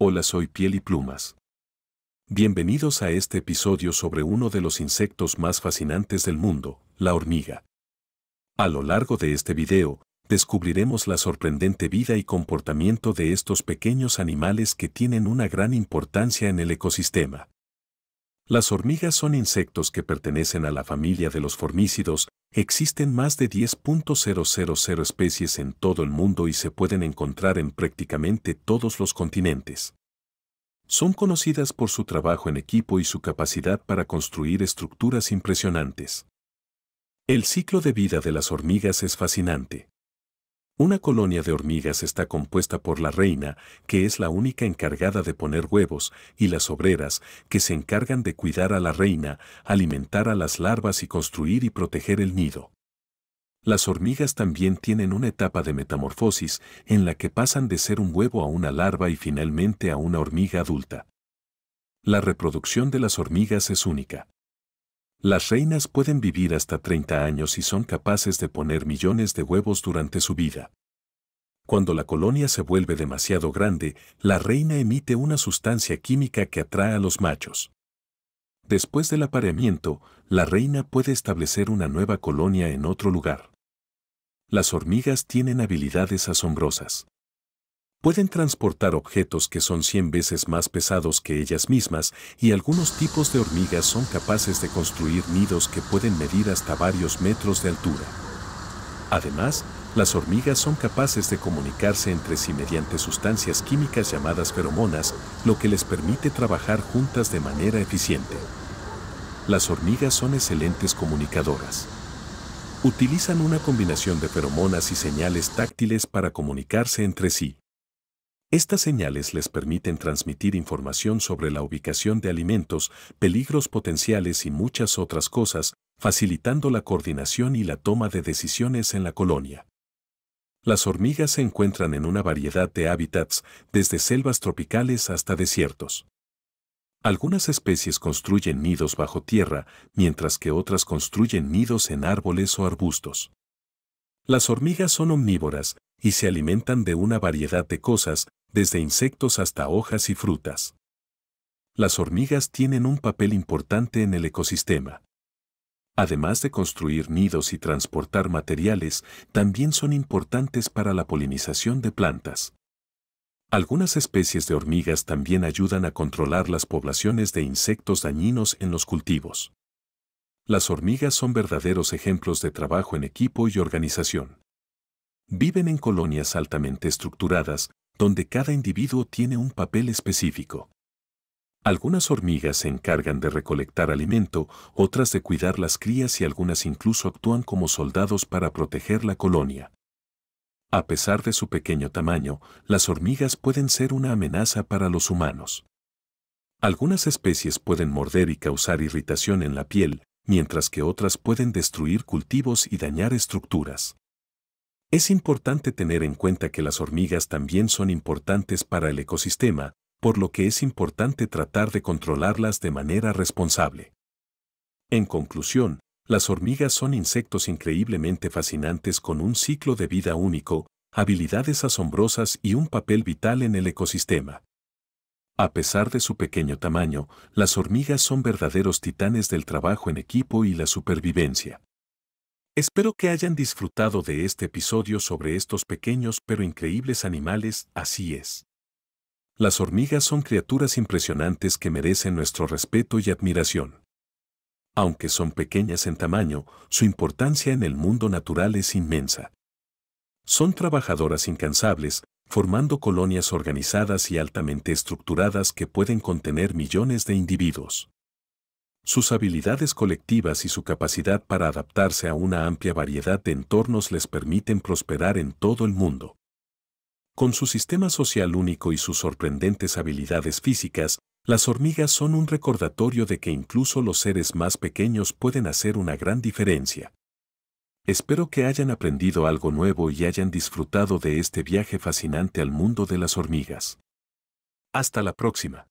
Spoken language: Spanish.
Hola soy piel y plumas. Bienvenidos a este episodio sobre uno de los insectos más fascinantes del mundo, la hormiga. A lo largo de este video, descubriremos la sorprendente vida y comportamiento de estos pequeños animales que tienen una gran importancia en el ecosistema. Las hormigas son insectos que pertenecen a la familia de los formícidos, Existen más de 10.000 especies en todo el mundo y se pueden encontrar en prácticamente todos los continentes. Son conocidas por su trabajo en equipo y su capacidad para construir estructuras impresionantes. El ciclo de vida de las hormigas es fascinante. Una colonia de hormigas está compuesta por la reina, que es la única encargada de poner huevos, y las obreras, que se encargan de cuidar a la reina, alimentar a las larvas y construir y proteger el nido. Las hormigas también tienen una etapa de metamorfosis en la que pasan de ser un huevo a una larva y finalmente a una hormiga adulta. La reproducción de las hormigas es única. Las reinas pueden vivir hasta 30 años y son capaces de poner millones de huevos durante su vida. Cuando la colonia se vuelve demasiado grande, la reina emite una sustancia química que atrae a los machos. Después del apareamiento, la reina puede establecer una nueva colonia en otro lugar. Las hormigas tienen habilidades asombrosas pueden transportar objetos que son 100 veces más pesados que ellas mismas y algunos tipos de hormigas son capaces de construir nidos que pueden medir hasta varios metros de altura. Además, las hormigas son capaces de comunicarse entre sí mediante sustancias químicas llamadas feromonas, lo que les permite trabajar juntas de manera eficiente. Las hormigas son excelentes comunicadoras. Utilizan una combinación de feromonas y señales táctiles para comunicarse entre sí. Estas señales les permiten transmitir información sobre la ubicación de alimentos, peligros potenciales y muchas otras cosas, facilitando la coordinación y la toma de decisiones en la colonia. Las hormigas se encuentran en una variedad de hábitats, desde selvas tropicales hasta desiertos. Algunas especies construyen nidos bajo tierra, mientras que otras construyen nidos en árboles o arbustos. Las hormigas son omnívoras y se alimentan de una variedad de cosas, desde insectos hasta hojas y frutas. Las hormigas tienen un papel importante en el ecosistema. Además de construir nidos y transportar materiales, también son importantes para la polinización de plantas. Algunas especies de hormigas también ayudan a controlar las poblaciones de insectos dañinos en los cultivos. Las hormigas son verdaderos ejemplos de trabajo en equipo y organización. Viven en colonias altamente estructuradas, donde cada individuo tiene un papel específico. Algunas hormigas se encargan de recolectar alimento, otras de cuidar las crías y algunas incluso actúan como soldados para proteger la colonia. A pesar de su pequeño tamaño, las hormigas pueden ser una amenaza para los humanos. Algunas especies pueden morder y causar irritación en la piel, mientras que otras pueden destruir cultivos y dañar estructuras. Es importante tener en cuenta que las hormigas también son importantes para el ecosistema, por lo que es importante tratar de controlarlas de manera responsable. En conclusión, las hormigas son insectos increíblemente fascinantes con un ciclo de vida único, habilidades asombrosas y un papel vital en el ecosistema. A pesar de su pequeño tamaño, las hormigas son verdaderos titanes del trabajo en equipo y la supervivencia. Espero que hayan disfrutado de este episodio sobre estos pequeños pero increíbles animales, así es. Las hormigas son criaturas impresionantes que merecen nuestro respeto y admiración. Aunque son pequeñas en tamaño, su importancia en el mundo natural es inmensa. Son trabajadoras incansables, formando colonias organizadas y altamente estructuradas que pueden contener millones de individuos. Sus habilidades colectivas y su capacidad para adaptarse a una amplia variedad de entornos les permiten prosperar en todo el mundo. Con su sistema social único y sus sorprendentes habilidades físicas, las hormigas son un recordatorio de que incluso los seres más pequeños pueden hacer una gran diferencia. Espero que hayan aprendido algo nuevo y hayan disfrutado de este viaje fascinante al mundo de las hormigas. Hasta la próxima.